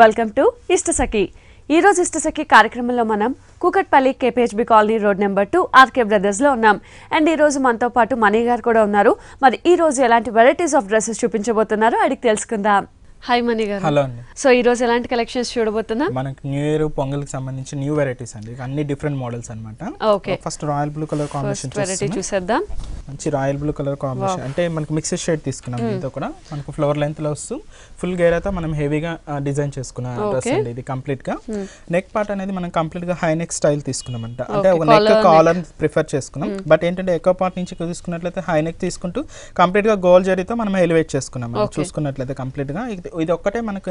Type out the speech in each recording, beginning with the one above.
Welcome to ఇష్టసఖి ఈ రోజు ఇష్టసఖి కార్యక్రమంలో మనం Kukatpally KPHB colony road number two RK బ్రదర్స్లో ఉన్నాం అండ్ ఈ రోజు మనతో పాటు మనీ గారు కూడా ఉన్నారు మరి ఈ రోజు ఎలాంటి వెరైటీస్ ఆఫ్ డ్రెస్సెస్ చూపించబోతున్నారో అడిగి తెలుసుకుందాం హాయ్ మణి గారు హలో అండి సో ఈ రోజు ఎలాంటి కలెక్షన్స్ చూడబోతున్నా మనకు న్యూ ఇయర్ పొంగల్ కి సంబంధించి న్యూ వెరైటీస్ అండి అన్ని డిఫరెంట్ మోడల్స్ అన్నమాట okay first royal blue colour combination variety చూసేద్దాం మంచి రాయల్ బ్లూ కలర్ కాంబినేషన్ అంటే మనకి మిక్స్డ్ షేడ్ తీసుకున్నాం hmm. దీంతో కూడా మనకు ఫ్లోర్ లెంత్ లో వస్తూ ఫుల్ గేర్ అయితే మనం హెవీగా డిజైన్ చేసుకున్న డ్రెస్ అండి ఇది కంప్లీట్ గా నెక్ hmm. పార్ట్ అనేది మనం కంప్లీట్ గా హై నెక్ స్టైల్ తీసుకున్నాం అంటే ఒక నెక్ కాలర్ ప్రిఫర్ చేసుకున్నాం బట్ hmm. ఏంటంటే ఎక్కువ పార్ట్ నుంచి తీసుకున్నట్లయితే హై నెక్ తీసుకుంటూ కంప్లీట్ గా గోల్ జరీతో మనం ఎలివేట్ చేసుకున్నాం చూసుకున్నట్లయితే కంప్లీట్ గా ఇది ఒక్కటే మనకు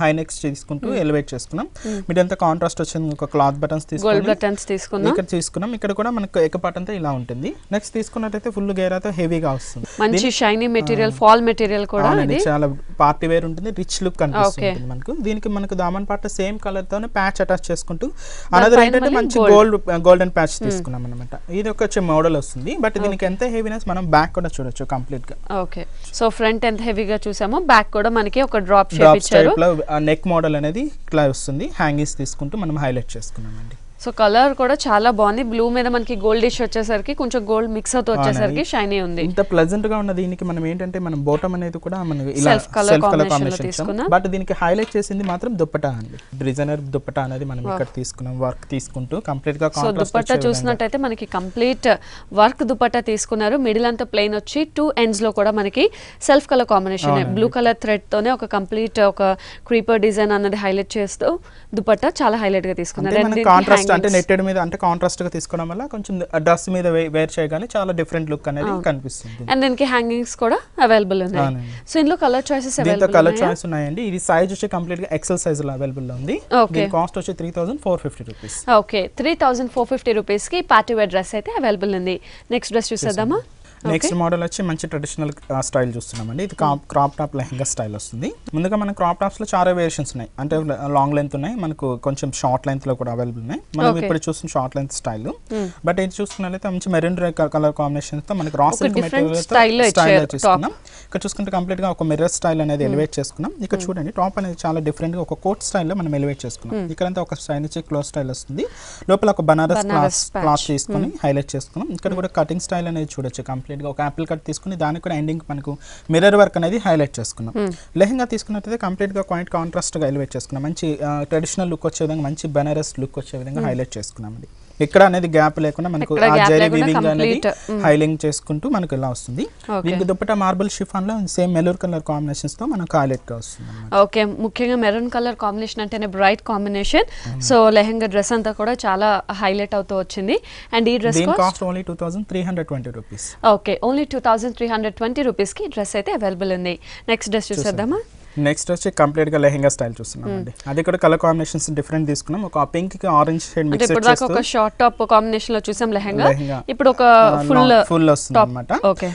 హై నెక్స్ తీసుకుంటూ ఎలివేట్ చేసుకున్నాం మిడ్ అంతా కాంట్రాస్ట్ వచ్చింది ఒక క్లాత్ బటన్స్ తీసుకున్నాం ఇక్కడ తీసుకున్నాం ఇక్కడ కూడా మనకు ఎకపాట్ అంతా ఇలా ఉంటుంది నెక్స్ట్ తీసుకున్నట్టయితే ఫుల్ గేరాతో హెవీగా వస్తుంది మంచి షైనీ మెటీరియల్ ఫాల్ మెటీరియల్ కూడా చాలా పార్టీ వేర్ ఉంటుంది రిచ్ లుక్ కనిపిస్తుంది మనకు దీనికి మనకు దామన్ పాట సేమ్ కలర్ తోనే ప్యాచ్ అటాచ్ చేసుకుంటూ అనదర్ ఏంటంటే మంచి గోల్డ్ గోల్డెన్ ప్యాచ్ తీసుకున్నాం అనమాట ఇది ఒక మోడల్ వస్తుంది బట్ దీనికి ఎంత హెవీనెస్ మనం బ్యాక్ కూడా చూడొచ్చు కంప్లీట్ గా ఓకే సో ఫ్రంట్ ఎంత హెవీగా చూసామో బ్యాక్ కూడా మనకి ఒక డ్రాప్ నెక్ మోడల్ అనేది ఇట్లా వస్తుంది హ్యాంగింగ్స్ తీసుకుంటూ మనం హైలైట్ చేసుకున్నాం అండి సో కలర్ కూడా చాలా బాగుంది బ్లూ మీద మనకి గోల్డ్ డిష్ వచ్చేసరికి కొంచెం గోల్డ్ మిక్స్ అవుతూ వచ్చేసరికి షైనీ ఉంది ఇంత ప్లెజెంట్ గా ఉన్న దీనికి మనం ఏంటంటే మనం బోటం అనేది కూడా మనం సెల్ఫ్ కలర్ కాంబినేషన్ తీసుకున్నాం బట్ దీనికి హైలైట్ చేసింది మాత్రం దుప్పటా అండి డిజైనర్ దుప్పటా అనేది మనం ఇక్కడ తీసుకున్నాం వర్క్ తీసుకుంటూ కంప్లీట్ గా సో దుప్పటా చూసినట్టయితే మనకి కంప్లీట్ వర్క్ దుప్పటా తీసుకున్నారు మిడిల్ అంతా ప్లెయిన్ వచ్చి టూ ఎండ్స్ లో కూడా మనకి self colour combination blue colour thread తోనే ఒక కంప్లీట్ ఒక క్రీపర్ డిజైన్ అన్నది హైలైట్ చేస్తూ దుపట్టా చాలా హైలైట్ గా తీసుకున్నారు కాంట్రాస్ట్ అంటే నెట్టెడ్ మీద అంటే కాంట్రాస్ట్ గా తీసుకోవడం వల్ల కొంచెం డ్రెస్ మీద వేర్ చేయగానే చాలా డిఫరెంట్ లుక్ అనేది కనిపిస్తుంది అండ్ దీనికి హ్యాంగింగ్స్ కూడా అవైలబుల్ ఉన్నాయి సో ఇందులో కలర్ చాయిసెస్ దీంతో కలర్ చాయిస్ ఉన్నాయండి ఇది సైజ్ వచ్చి కంప్లీట్ గా ఎక్సెల్ సైజ్ లో అవైలబుల్ ఉంది ఓకే కాస్ట్ వచ్చి three thousand four fifty rupees okay three thousand four fifty rupees కి పార్టీ వేర్ డ్రెస్ అయితే అవైలబుల్ ఉంది నెక్స్ట్ డ్రెస్ చూసేద్దామా నెక్స్ట్ మోడల్ వచ్చి మంచి ట్రెడిషనల్ స్టైల్ చూస్తున్నామండి ఇది క్రాప్ టాప్ లెహంగా స్టైల్ వస్తుంది ముందుగా మన క్రాప్ టాప్స్ లో చాలా వేరియేషన్స్ ఉన్నాయి అంటే లాంగ్ లెంత్ ఉన్నాయి మనకు కొంచెం షార్ట్ లెంత్ లో కూడా అవైలబుల్ ఉన్నాయి మనం ఇప్పుడు చూసిన షార్ట్ లెంత్ స్టైల్ బట్ ఇది చూసుకున్నట్లయితే మంచి మెరూన్ కలర్ కాంబినేషన్ తో మనకి రాస్ స్టైల్ ఇక్కడ చూసుకుంటే కంప్లీట్ గా ఒక మిర్రర్ స్టైల్ అనేది ఎలివేట్ hmm. చేసుకున్నాం ఇక్కడ hmm. చూడండి టాప్ అనేది చాలా డిఫరెంట్ గా ఒక కోట్ లో మనం ఎలివేట్ చేసుకున్నాం hmm. ఇక్కడ ఒక స్టైల్ నుంచి క్లోజ్ స్టైల్ వస్తుంది లోపల ఒక బనారస్ క్లాస్ క్లాస్ తీసుకొని హైలైట్ చేసుకున్నాం ఇక్కడ కూడా కటింగ్ స్టైల్ అనేది చూడొచ్చు కంప్లీట్ కంప్లీట్గా ఒక యాపిల్ కట్ తీసుకుని దానికి కూడా ఎండింగ్ మనకు మిర్రర్ వర్క్ అనేది హైలైట్ చేసుకున్నాం లెహంగా తీసుకున్నట్టయితే కంప్లీట్గా క్వైట్ కాంట్రాస్ట్గా ఎలివేట్ చేసుకున్నాం మంచి ట్రెడిషనల్ లుక్ వచ్చే విధంగా మంచి బెనారస్ లుక్ వచ్చే విధంగా హైలైట్ చేసుకున్నాం అది ఇక్కడ అనేది గ్యాప్ లేకుండా మనకు జరీ వీవింగ్ అనేది హైలింగ్ hmm. చేసుకుంటూ మనకు ఇలా వస్తుంది దీనికి దుప్పట మార్బుల్ షిఫాన్ లో సేమ్ మెలూర్ కలర్ కాంబినేషన్స్ తో మనకు హైలైట్ గా వస్తుంది ఓకే ముఖ్యంగా మెరూన్ కలర్ కాంబినేషన్ అంటేనే bright combination so lehenga dress అంతా కూడా చాలా హైలైట్ అవుతూ వచ్చింది అండ్ ఈ dress cost only two thousand three hundred twenty rupees okay only two thousand three hundred twenty rupees కి డ్రెస్ అయితే అవైలబుల్ ఉంది నెక్స్ట్ డ్రెస్ చూసేద్దామా నెక్స్ట్ వచ్చి కంప్లీట్ గా లెహెంగా స్టైల్ చూస్తున్నాం అండి hmm. అది కూడా కలర్ కాంబినేషన్స్ డిఫరెంట్ తీసుకున్నాం ఒక పింక్ కి ఆరెంజ్ షేడ్ మిక్స్ ఇప్పుడు దాకా ఒక షార్ట్ టాప్ కాంబినేషన్ లో చూసాం లెహెంగా ఇప్పుడు ఒక ఫుల్ ఫుల్ వస్తుంది అన్నమాట ఓకే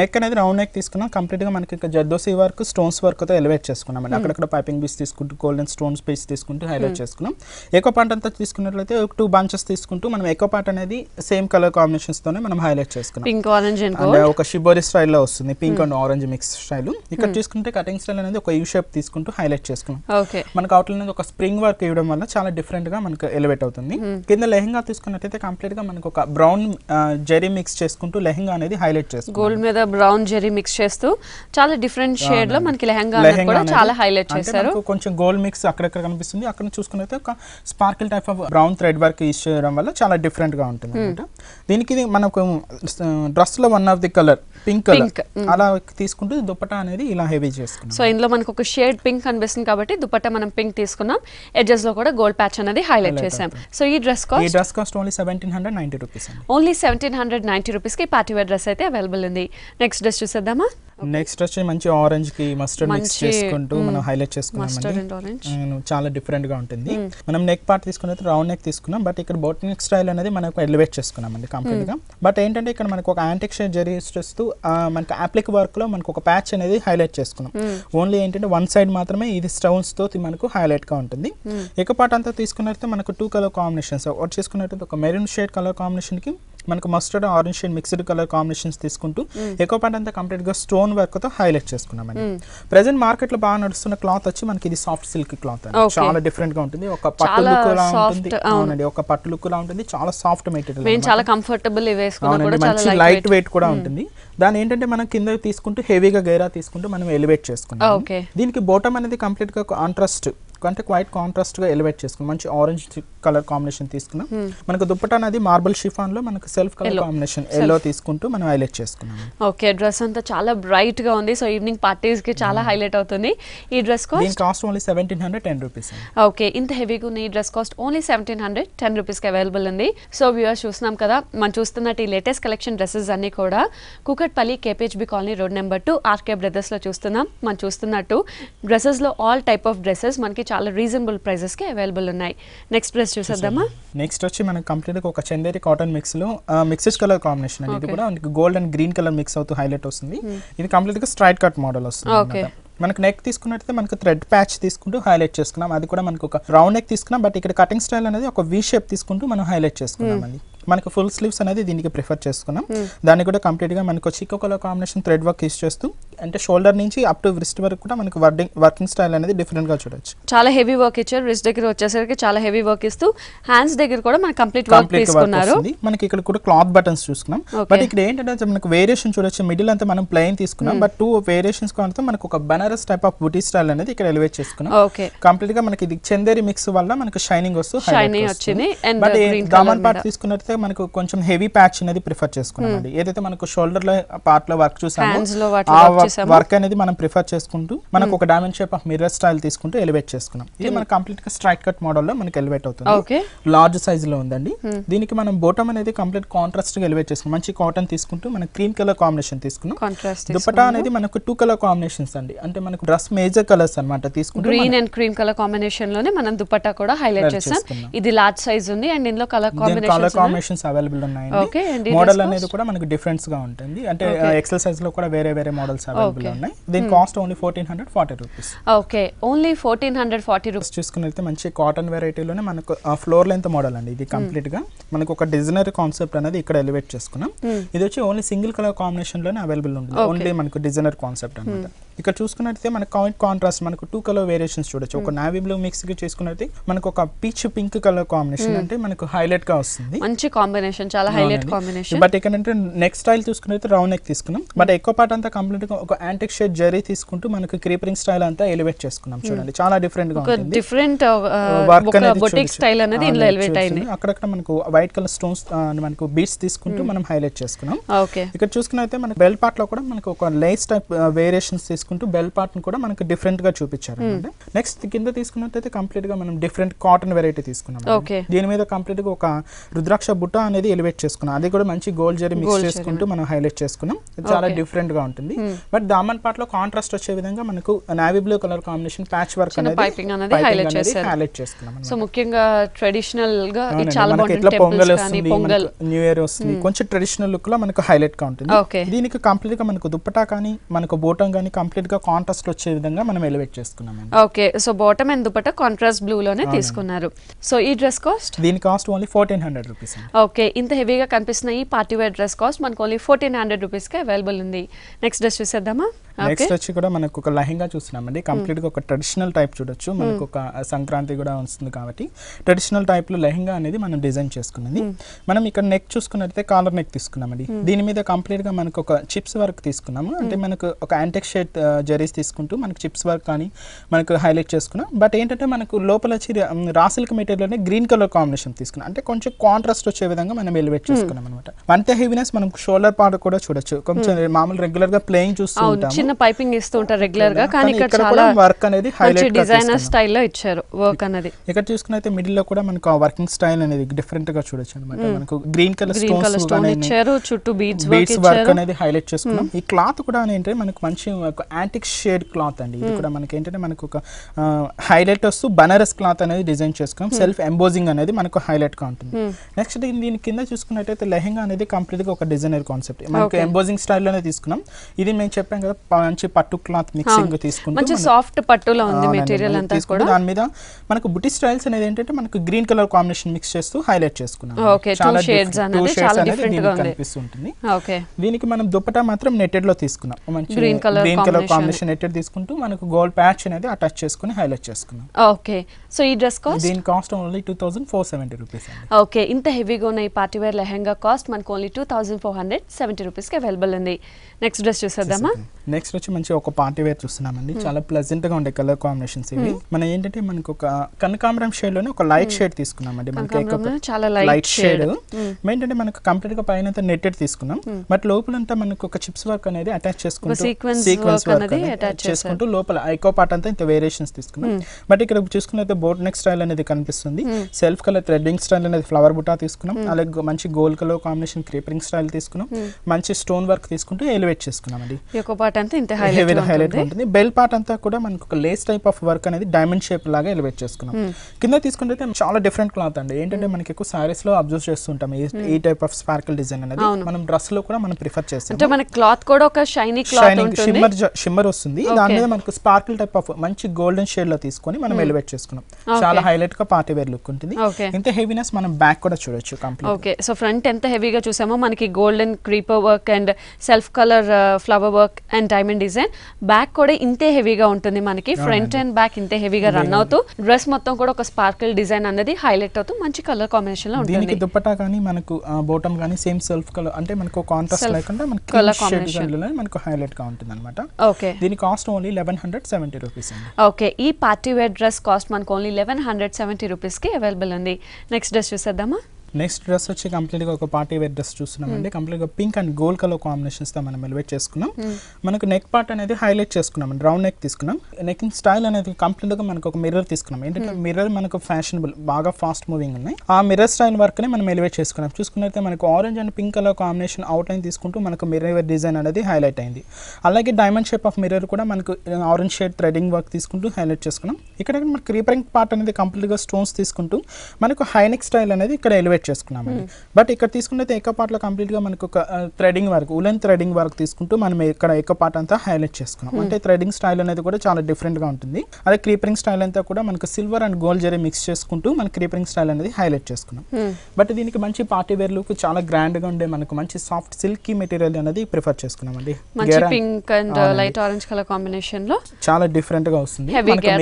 నెక్ అనేది రౌండ్ నెక్ తీసుకున్నాం కంప్లీట్ గా మనకి జర్దోసి వర్క్ స్టోన్స్ వర్క్ తో ఎలివేట్ hmm. hmm. చేసుకున్నాం అండి అక్కడక్కడ పైపింగ్ పీస్ తీసుకుంటూ గోల్డెన్ స్టోన్స్ పీస్ తీసుకుంటూ హైలైట్ చేసుకున్నాం ఎక్కువ పార్ట్ అంతా తీసుకున్నట్లయితే ఒక టూ బంచెస్ తీసుకుంటూ మనం ఎక్కువ పార్ట్ అనేది సేమ్ కలర్ కాంబినేషన్స్ తోనే మనం హైలైట్ చేసుకున్నాం పింక్ ఆరెంజ్ అండ్ ఒక షిబోరి స్టైల్ లో వస్తుంది pink and orange mix style ఇక్కడ తీసుకుంటే కటింగ్ స్టైల్ అనేది ఒక ఒక యూ షేప్ తీసుకుంటూ హైలైట్ చేసుకున్నాం మనకు అవుట్ అనేది ఒక స్ప్రింగ్ వర్క్ ఇవ్వడం వల్ల చాలా డిఫరెంట్ గా మనకు ఎలివేట్ అవుతుంది hmm. కింద లెహంగా తీసుకున్నట్టయితే కంప్లీట్ గా మనకు ఒక బ్రౌన్ జెరీ మిక్స్ చేసుకుంటూ లెహంగా అనేది హైలైట్ చేస్తుంది గోల్డ్ మీద బ్రౌన్ జెరీ మిక్స్ చేస్తూ చాలా డిఫరెంట్ షేడ్ లో మనకి లెహంగా చాలా హైలైట్ చేస్తారు కొంచెం గోల్డ్ మిక్స్ అక్కడక్కడ కనిపిస్తుంది అక్కడ చూసుకున్నట్టు ఒక sparkle type of brown thread work use చేయడం వల్ల చాలా డిఫరెంట్ గా ఉంటుంది hmm. దీనికి మనకు డ్రెస్ లో one of the colour pink colour అలా తీసుకుంటూ దుప్పటా అనేది ఇలా హెవీ చేస్తుంది సో ఇందులో మనకు ఒక షేడ్ పింక్ కనిపిస్తుంది కాబట్టి దుపట్టా మనం పింక్ తీసుకున్నాం ఎడ్జెస్ లో కూడా గోల్డ్ ప్యాచ్ అనేది హైలైట్ చేసాం సో ఈ dress cost dress cost only seventeen hundred ninety rupees only seventeen hundred ninety rupees కి పార్టీ వేర్ డ్రెస్ అయితే అవైలబుల్ ఉంది నెక్స్ట్ డ్రెస్ చూసేద్దామా నెక్స్ట్ డ్రెస్ మంచి ఆరెంజ్ కి మస్టర్డ్ మిక్స్ చేసుకుంటూ మనం హైలైట్ చేసుకున్నాం చాలా డిఫరెంట్ గా ఉంటుంది మనం నెక్ పార్ట్ తీసుకున్న రౌండ్ నెక్ తీసుకున్నాం బట్ ఇక్కడ బోటింగ్ స్టైల్ అనేది మనకు ఎలివేట్ చేసుకున్నాం అండి కంప్లీట్ గా బట్ ఏంటంటే ఇక్కడ మనకు ఒక యాంటిక్ షేడ్ జరీ చేస్తూ మనకు అప్లిక్ వర్క్ లో మనకు ఒక ప్యాచ్ అనేది హైలైట్ చేసుకున్నాం ఓన్లీ ఏంటంటే వన్ సైడ్ మాత్రమే ఇది స్టోన్స్ తో మనకు హైలైట్ గా ఉంటుంది ఎక్కువ hmm. పాట అంతా తీసుకున్నట్టు మనకు టూ కలర్ కాంబినేషన్ కాంబినేషన్స్ చేసుకున్నట్టు ఒక మెరూన్ షేడ్ కలర్ కాంబినేషన్ కి మనకు mustard orange and mixed colour combinations తీసుకుంటూ ఎక్కువ పార్ట్ అంతా కంప్లీట్ గా స్టోన్ వర్క్ తో హైలైట్ చేసుకున్నామండి ప్రెసెంట్ మార్కెట్ లో బాగా నడుస్తున్న క్లాత్ వచ్చి మనకి ఇది సాఫ్ట్ సిల్క్ క్లాత్ అండి చాలా డిఫరెంట్ గా ఉంటుంది ఒక పట్టు లుక్ లా ఉంటుంది అవునండి ఒక పట్టు లుక్ లా ఉంటుంది చాలా సాఫ్ట్ మెటీరియల్ చాలా కంఫర్టబుల్ మంచి లైట్ వెయిట్ కూడా ఉంటుంది దాని ఏంటంటే మనం కింద తీసుకుంటూ హెవీగా గైరా తీసుకుంటూ మనం ఎలివేట్ చేసుకుంటాం దీనికి బోటం అనేది కంప్లీట్ గా కాంట్రాస్ట్ అంటే క్వైట్ గా ఎలివేట్ చేసుకున్నాం మంచి ఆరెంజ్ కలర్ కాంబినేషన్ తీసుకున్నాం hmm. మనకు దుప్పటా అనేది షిఫాన్ లో మనకు సెల్ఫ్ కలర్ కాంబినేషన్ ఎల్లో తీసుకుంటూ మనం హైలైట్ చేసుకున్నాం ఓకే డ్రెస్ అంతా చాలా బ్రైట్ గా ఉంది సో ఈవినింగ్ పార్టీస్ కి చాలా హైలైట్ hmm. అవుతుంది ఈ dress cost cost only seventeen hundred ten rupees okay ఇంత హెవీగా ఉన్న ఈ dress cost only seventeen hundred ten కి అవైలబుల్ ఉంది సో వ్యూవర్స్ చూస్తున్నాం కదా మనం చూస్తున్నట్టు ఈ లేటెస్ట్ కలెక్షన్ డ్రెస్సెస్ అన్ని కూడా Kukatpally KPHB colony road number two RK brothers లో చూస్తున్నాం మనం చూస్తున్నట్టు డ్రెస్సెస్ లో ఆల్ టైప్ ఆఫ్ డ్రెస్సెస్ మనకి చాలా రీజనబుల్ కి అవైలబుల్ ఉన్నాయి నెక్స్ట్ ప్రైస్ చూసేద్దామా నెక్స్ట్ వచ్చి మనకు గా ఒక చందేరి కాటన్ మిక్స్ లో మిక్సెస్ కలర్ కాంబినేషన్ అనేది ఇది కూడా మనకి gold and green colour mix అవుతూ హైలైట్ వస్తుంది hmm. ఇది కంప్లీట్ గా స్ట్రైట్ కట్ మోడల్ వస్తుంది ఓకే మనకు నెక్ తీసుకున్నట్టు మనకు థ్రెడ్ ప్యాచ్ తీసుకుంటూ హైలైట్ చేసుకున్నాం అది కూడా మనకు ఒక రౌండ్ నెక్ తీసుకున్నాం బట్ ఇక్కడ కటింగ్ స్టైల్ అనేది ఒక వీ షేప్ తీసుకుంటూ మనం హైలైట్ చేసుకున్నాం hmm. అండి మనకు ఫుల్ స్లీవ్స్ అనేది దీనికి ప్రిఫర్ చేసుకున్నాం hmm. దాన్ని కూడా కంప్లీట్గా మనకు chic colour combination thread work use చేస్తూ అంటే షోల్డర్ నుంచి అప్ టు రిస్ట్ వరకు కూడా మనకు వర్డింగ్ వర్కింగ్ స్టైల్ అనేది డిఫరెంట్ గా చూడొచ్చు చాలా హెవీ వర్క్ ఇచ్చారు రిస్ట్ దగ్గర వచ్చేసరికి చాలా హెవీ వర్క్ ఇస్తూ హ్యాండ్స్ దగ్గర కూడా మనకి కంప్లీట్ వర్క్ తీసుకున్నారు మనకి ఇక్కడ కూడా క్లాత్ బటన్స్ చూసుకున్నాం బట్ ఇక్కడ ఏంటంటే మనకు వేరియేషన్ చూడొచ్చు మిడిల్ అంతా మనం ప్లెయిన్ తీసుకున్నాం బట్ టూ వేరియేషన్స్ కొంత మనకు ఒక బనారస్ టైప్ ఆఫ్ బూటీ స్టైల్ అనేది ఇక్కడ ఎలివేట్ చేసుకున్నాం కంప్లీట్ గా మనకి ఇది చందేరి మిక్స్ వల్ల మనకు షైనింగ్ వస్తుంది బట్ దామన్ పార్ట్ తీసుకున్నట్లయితే మనకు కొంచెం హెవీ ప్యాచ్ అనేది ప్రిఫర్ చేసుకున్నామండి hmm. ఏదైతే మనకు షోల్డర్ లో పార్ట్ లో వర్క్ చూసామో ఆ వర్క్ అనేది మనం ప్రిఫర్ చేసుకుంటూ మనకు hmm. ఒక diamond shape of mirror style తీసుకుంటూ ఎలివేట్ చేసుకున్నాం ఇది hmm. మన కంప్లీట్ గా స్ట్రైట్ కట్ మోడల్ లో మనకి ఎలివేట్ అవుతుంది లార్జ్ సైజ్ లో ఉందండి దీనికి మనం బోటమ్ అనేది కంప్లీట్ కాంట్రాస్ట్ గా ఎలివేట్ చేసుకున్నాం మంచి కాటన్ తీసుకుంటూ మనం క్రీమ్ కలర్ కాంబినేషన్ తీసుకున్నాం దుపటా అనేది మనకు టూ కలర్ కాంబినేషన్స్ అండి అంటే మనకు డ్రెస్ మేజర్ కలర్స్ అనమాట తీసుకుంటే green and cream colour combination లోనే మనం దుపటా కూడా హైలైట్ చేసాం ఇది లార్జ్ సైజ్ ఉంది అండ్ ఇందులో కలర్ కాంబినేషన్ ఆటోమేషన్స్ అవైలబుల్ ఉన్నాయి మోడల్ అనేది కూడా మనకు డిఫరెన్స్ గా ఉంటుంది అంటే ఎక్సెల్ సైజ్ లో కూడా వేరే వేరే మోడల్స్ అవైలబుల్ ఉన్నాయి దీని cost only fourteen hundred forty rupees okay only fourteen hundred forty rupees చూసుకున్నైతే మంచి కాటన్ వెరైటీలోనే మనకు ఫ్లోర్ లెంత్ మోడల్ అండి ఇది కంప్లీట్ hmm. గా మనకు ఒక డిజైనర్ కాన్సెప్ట్ అనేది ఇక్కడ ఎలివేట్ చేసుకున్నాం hmm. ఇది వచ్చి ఓన్లీ సింగిల్ కలర్ కాంబినేషన్ లోనే అవైలబుల్ ఉంటుంది ఓన్లీ మనకు డిజైనర్ కాన్సెప్ట్ అనమాట ఇక్కడ చూసుకున్నట్లయితే మనకు కాయింట్ కాంట్రాస్ట్ మనకు టూ కలర్ వేరియేషన్స్ చూడొచ్చు ఒక నావీ hmm. బ్లూ మిక్స్ గా చేసుకున్నట్లయితే మనకు ఒక పీచ్ పింక్ కలర్ కాంబినేషన్ అంటే మనకు హైలైట్ గా వస్తుంది మంచి కాంబినేషన్ చాలా హైలైట్ కాంబినేషన్ బట్ ఇక్కడ అంటే నెక్స్ట్ స్టైల్ చూసుకున్నట్లయితే రౌండ్ నెక్ తీసుకున్నాం బట్ hmm. ఎక్కువ పార్ట్ అంతా కంప్లీట్ గా ఒక యాంటిక్ షేడ్ జరీ తీసుకుంటూ మనకు క్రీపరింగ్ స్టైల్ అంతా ఎలివేట్ చేసుకున్నాం hmm. చూడండి చాలా డిఫరెంట్ గా ఉంటుంది డిఫరెంట్ వర్క్ బొటిక్ స్టైల్ అనేది ఇందులో ఎలివేట్ అయింది అక్కడక్కడ మనకు వైట్ కలర్ స్టోన్స్ మనకు బీట్స్ తీసుకుంటూ మనం హైలైట్ చేసుకున్నాం ఓకే ఇక్కడ చూసుకున్నైతే మనకు బెల్ట్ పార్ట్ లో కూడా మనకు ఒక లేస్ టైప్ వేరియేషన్స్ తీసుకు తీసుకుంటూ బెల్ పార్ట్ని కూడా మనకు గా చూపించారు అంటే hmm. నెక్స్ట్ కింద తీసుకున్నట్టయితే గా మనం డిఫరెంట్ కాటన్ వెరైటీ తీసుకున్నాం దీని మీద గా ఒక రుద్రాక్ష బుట్ట అనేది ఎలివేట్ చేసుకున్నాం అది కూడా మంచి గోల్డ్ జరీ మిక్స్ చేసుకుంటూ మనం హైలైట్ చేసుకున్నాం చాలా డిఫరెంట్ గా ఉంటుంది బట్ hmm. దామన్ లో కాంట్రాస్ట్ వచ్చే విధంగా మనకు navy blue colour combination patch work అనేది హైలైట్ చేసుకున్నాం సో ముఖ్యంగా ట్రెడిషనల్ గా చాలా ఇట్లా పొంగల్ వస్తుంది న్యూ ఇయర్ వస్తుంది hmm. కొంచెం ట్రెడిషనల్ లుక్ లో మనకు హైలైట్ గా ఉంటుంది దీనికి కంప్లీట్ గా మనకు దుప్పటా కానీ మనకు బోటం కానీ కంప్లీట్ గా కాంట్రాస్ట్ వచ్చే విధంగా మనం ఎలివేట్ చేసుకున్నాం okay so bottom and dupatta contrast లోనే తీసుకున్నారు సో ఈ డ్రెస్ కాస్ట్ దీని cost only fourteen hundred rupees okay ఇంత హెవీగా కనిపిస్తున్న ఈ పార్టీ వేర్ డ్రెస్ కాస్ట్ మనకు ఓన్లీ ఫోర్టీన్ హండ్రెడ్ కి అవైలబుల్ ఉంది నెక్స్ట్ డ్రెస్ చూసేద్దామా నెక్స్ట్ వచ్చి కూడా మనకు ఒక లెహెంగా చూస్తున్నామండి కంప్లీట్ గా ఒక ట్రెడిషనల్ టైప్ చూడొచ్చు hmm. మనకు ఒక సంక్రాంతి కూడా వస్తుంది కాబట్టి ట్రెడిషనల్ టైప్ లో లెహెంగా అనేది మనం డిజైన్ చేసుకున్నది hmm. మనం ఇక్కడ నెక్ చూసుకున్నట్లయితే కాలర్ నెక్ తీసుకున్నామండి hmm. దీని మీద కంప్లీట్ గా మనకు ఒక చిప్స్ వర్క్ తీసుకున్నాము అంటే మనకు ఒక యాంటెక్ షేడ్ జరీస్ తీసుకుంటూ మనకు చిప్స్ వర్క్ కానీ మనకు హైలైట్ చేసుకున్నాం బట్ ఏంటంటే మనకు లోపల వచ్చి రాసిల్క్ మెటీరియల్ అనేది గ్రీన్ కలర్ కాంబినేషన్ తీసుకున్నాం అంటే కొంచెం కాంట్రాస్ట్ వచ్చే విధంగా మనం ఎలివేట్ చేసుకున్నాం అనమాట అంతే హెవీనెస్ మనం షోల్డర్ పార్ట్ కూడా చూడొచ్చు కొంచెం మామూలు రెగ్యులర్ గా ప్లేయింగ్ చూస్తూ ఉంటాము పైన పైపింగ్ ఇస్తూ ఉంటారు రెగ్యులర్ గా కానీ ఇక్కడ చాలా వర్క్ అనేది హైలైట్ డిజైనర్ స్టైల్ లో ఇచ్చారు వర్క్ అనేది ఇక్కడ చూసుకున్నైతే మిడిల్ లో కూడా మనకు వర్కింగ్ స్టైల్ అనేది డిఫరెంట్ గా చూడొచ్చు అన్నమాట మనకు green colour stones colour stone ఇచ్చారు చుట్టూ బీడ్స్ వర్క్ వర్క్ అనేది హైలైట్ చేసుకున్నాం ఈ క్లాత్ కూడా ఏంటంటే మనకు మంచి ఒక యాంటిక్ షేడ్ క్లాత్ అండి ఇది కూడా మనకి ఏంటంటే మనకు ఒక హైలైట్ వస్తూ బనారస్ క్లాత్ అనేది డిజైన్ చేసుకున్నాం సెల్ఫ్ ఎంబోజింగ్ అనేది మనకు హైలైట్ గా ఉంటుంది నెక్స్ట్ దీని కింద చూసుకున్నట్టయితే లెహెంగా అనేది కంప్లీట్ గా ఒక డిజైనర్ కాన్సెప్ట్ మనకు ఎంబోజింగ్ స్టైల్ లోనే తీసుకున్నాం ఇది మేము చెప్పాం కదా మంచి పట్టు క్లాత్ మిక్సింగ్ తీసుకుంటాం మంచి సాఫ్ట్ పట్టులో ఉంది మెటీరియల్ అంతా కూడా దాని మీద మనకు బుటీ స్టైల్స్ అనేది ఏంటంటే మనకు గ్రీన్ కలర్ కాంబినేషన్ మిక్స్ చేస్తూ హైలైట్ చేసుకున్నాం ఓకే చాలా షేడ్స్ అనేది చాలా డిఫరెంట్ గా కనిపిస్తుంటుంది ఓకే దీనికి మనం దుపట్టా మాత్రం నెట్టెడ్ లో తీసుకున్నాం మంచి green colour green colour combination netted తీసుకుంటూ మనకు గోల్డ్ ప్యాచ్ అనేది అటాచ్ చేసుకుని హైలైట్ చేసుకున్నాం ఓకే సో ఈ డ్రెస్ కాస్ట్ దీని కాస్ట్ ఓన్లీ 2470 రూపాయస్ ఓకే ఇంత హెవీగా ఉన్న ఈ వేర్ లెహంగా కాస్ట్ మనకు ఓన్లీ 2470 రూపాయస్ కి అవైలబుల్ ఉంది నెక్స్ట్ డ్రెస్ చూసేద్దామా నెక్స్ట్ వచ్చి మంచి ఒక పార్టీ వేర్ చూస్తున్నామండి hmm. చాలా ప్లెజెంట్ గా ఉండే కలర్ కాంబినేషన్స్ ఇవి hmm. మనం ఏంటంటే మనకు ఒక కనకాంబరం షేడ్ లోనే ఒక లైట్ షేడ్ hmm. తీసుకున్నామండి మనకి చాలా లైట్ షేడ్ ఏంటంటే మనకు కంప్లీట్ గా పైన నెట్టెడ్ తీసుకున్నాం బట్ లోపలంతా మనకు ఒక చిప్స్ వర్క్ అనేది అటాచ్ చేసుకుంటూ సీక్వెన్స్ వర్క్ చేసుకుంటూ లోపల ఐకో పార్ట్ అంతా ఇంత వేరియేషన్స్ తీసుకున్నాం బట్ ఇక్కడ చూసుకున్నట్లయితే బోట్ నెక్ స్టైల్ అనేది కనిపిస్తుంది సెల్ఫ్ కలర్ థ్రెడ్డింగ్ స్టైల్ అనేది ఫ్లవర్ బుటా తీసుకున్నాం అలాగే మంచి gold colour combination creepering style తీసుకున్నాం మంచి స్టోన్ వర్క్ తీసుకుంటూ ఎలివేట్ చేసుకున్నామండి యొక్క పార్ట్ అంతా ఇంత హైలైట్ హైలైట్ ఉంటుంది బెల్ పార్ట్ అంతా కూడా మనకు ఒక లేస్ టైప్ ఆఫ్ వర్క్ అనేది డైమండ్ షేప్ లాగా ఎలివేట్ చేసుకున్నాం hmm. కింద తీసుకుంటే చాలా డిఫరెంట్ క్లాత్ అండి ఏంటంటే hmm. మనకి ఎక్కువ సారీస్ లో అబ్జర్వ్ చేస్తుంటాం ఈ టైప్ ఆఫ్ స్పార్కిల్ డిజైన్ అనేది మనం డ్రెస్ లో కూడా మనం ప్రిఫర్ చేస్తాం మన క్లాత్ కూడా ఒక షైనింగ్ షైనింగ్ షిమ్మర్ షిమ్మర్ వస్తుంది దాని మీద మనకు స్పార్కిల్ టైప్ ఆఫ్ మంచి గోల్డెన్ షేడ్ లో తీసుకొని మనం ఎలివేట్ hmm. చేసుకున్నాం చాలా హైలైట్ గా పార్టీ వేర్ లుక్ ఉంటుంది ఇంత హెవీనెస్ మనం బ్యాక్ కూడా చూడొచ్చు కంప్లీట్ ఓకే సో ఫ్రంట్ ఎంత హెవీగా చూసామో మనకి golden creeper work and self colour flower flower work and diamond design back కూడా ఇంతే హెవీగా ఉంటుంది మనకి ఫ్రంట్ అండ్ బ్యాక్ ఇంతే హెవీగా రన్ అవుతూ డ్రెస్ మొత్తం కూడా ఒక స్పార్కిల్ డిజైన్ అనేది హైలైట్ అవుతూ మంచి కలర్ కాంబినేషన్ లో ఉంటుంది దుపట్టా కానీ మనకు బోటమ్ కానీ సేమ్ సెల్ఫ్ కలర్ అంటే మనకు కాంట్రాస్ట్ లేకుండా మనకు కలర్ కాంబినేషన్ మనకు హైలైట్ గా ఉంటుంది అనమాట ఓకే దీని cost only eleven hundred seventy rupees okay ఈ పార్టీ వేర్ డ్రెస్ కాస్ట్ మనకు only eleven hundred seventy rupees కి అవైలబుల్ ఉంది నెక్స్ట్ డ్రెస్ చూసేద్దామా నెక్స్ట్ డ్రెస్ వచ్చి కంప్లీట్ గా ఒక పార్టీ వేర్ డ్రెస్ చూస్తున్నామండి hmm. గా పింక్ అండ్ గోల్డ్ కలర్ తో మనం ఎలివేట్ చేసుకున్నాం hmm. మనకు నెక్ పార్ట్ అనేది హైలైట్ చేసుకున్నాం రౌండ్ నెక్ తీసుకున్నాం నెక్ స్టైల్ అనేది కంప్లీట్ గా మనకు ఒక మిర్రర్ తీసుకున్నాం ఏంటంటే hmm. మిర్రర్ మనకు ఫ్యాషనబుల్ బాగా ఫాస్ట్ మూవింగ్ ఉన్నాయి ఆ మిర్రర్ స్టైల్ వర్క్ ని మనం ఎలివేట్ చేసుకున్నాం చూసుకున్నట్లయితే మనకు orange and pink colour combination outline తీసుకుంటూ మనకు మిర్రర్ డిజైన్ అనేది హైలైట్ అయింది అలాగే డైమండ్ షేప్ ఆఫ్ మిర్రర్ కూడా మనకు ఆరెంజ్ షేడ్ థ్రెడింగ్ వర్క్ తీసుకుంటూ హైలైట్ చేసుకున్నాం ఇక్కడ మనకు రీపరింగ్ పార్ట్ అనేది కంప్లీట్ గా స్టోన్స్ తీసుకుంటూ మనకు హైనెక్ స్టైల్ అనేది ఇక్కడ ఎలివేట్ సెపరేట్ చేసుకున్నామండి బట్ ఇక్కడ తీసుకుంటే ఎక్క పాటలో కంప్లీట్గా మనకు ఒక threading work woollen threading work తీసుకుంటూ మనం ఇక్కడ ఎక్క పాట అంతా హైలైట్ చేసుకున్నాం అంటే థ్రెడింగ్ స్టైల్ అనేది కూడా చాలా డిఫరెంట్గా ఉంటుంది అదే క్రీపరింగ్ స్టైల్ అంతా కూడా మనకు silver and gold zari mix చేసుకుంటూ మన క్రీపరింగ్ స్టైల్ అనేది హైలైట్ చేసుకున్నాం బట్ దీనికి మంచి పార్టీ వేర్ లుక్ చాలా గ్రాండ్గా ఉండే మనకు మంచి సాఫ్ట్ సిల్కీ మెటీరియల్ అనేది ప్రిఫర్ చేసుకున్నామండి pink and light orange colour combination లో చాలా డిఫరెంట్ గా వస్తుంది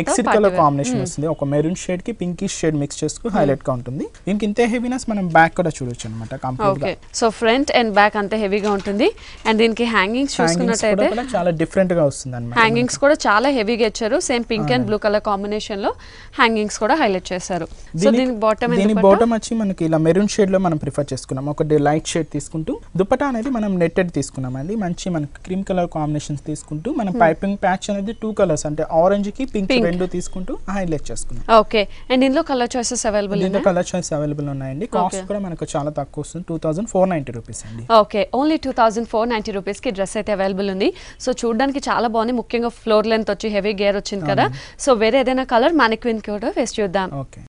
మిక్స్డ్ కలర్ కాంబినేషన్ వస్తుంది ఒక మెరూన్ షేడ్ కి పింకీ షేడ్ మిక్స్ చేసుకుని హైలైట్ గా ఉంటుంది దీనికి ఇంతే హెవీనెస్ మనం బ్యాక్ కూడా చూడొచ్చు అనమాట okay so front and back అంత హెవీగా ఉంటుంది అండ్ దీనికి హ్యాంగింగ్స్ చూసుకున్నట్టయితే చాలా డిఫరెంట్ గా వస్తుంది అనమాట హ్యాంగింగ్స్ కూడా చాలా హెవీగా ఇచ్చారు same pink and blue colour combination లో హ్యాంగింగ్స్ కూడా హైలైట్ చేశారు దీని బాటమ్ దీని బాటమ్ వచ్చి మనకి ఇలా మెరూన్ షేడ్ లో మనం ప్రిఫర్ చేసుకున్నాం ఒకటి లైట్ షేడ్ తీసుకుంటూ దుపటా అనేది మనం నెట్టెడ్ తీసుకున్నాం అండి మంచి మనకి క్రీమ్ కలర్ కాంబినేషన్స్ తీసుకుంటూ మనం పైపింగ్ hmm. ప్యాచ్ అనేది టూ కలర్స్ అంటే ఆరెంజ్ కి పింక్ రెండు తీసుకుంటూ హైలైట్ చేసుకున్నాం ఓకే అండ్ ఇందులో కలర్ చాయిసెస్ అవైలబుల్ ఇందులో కలర్ చాయిస్ అవైలబుల్ ఉన్నాయండి కాస్ట్ కూడా మనకు చాలా తక్కువ వస్తుంది two thousand four ninety rupees అండి okay only two thousand four ninety రూపీస్కి డ్రెస్ అయితే అవైలబుల్ ఉంది సో చూడడానికి చాలా బాగుంది ముఖ్యంగా ఫ్లోర్ లెంత్ వచ్చి హెవీ గేర్ వచ్చింది కదా సో వేరే ఏదైనా కలర్ మనక్విన్ కూడా వేస్ట్ చూద్దాం ఓకే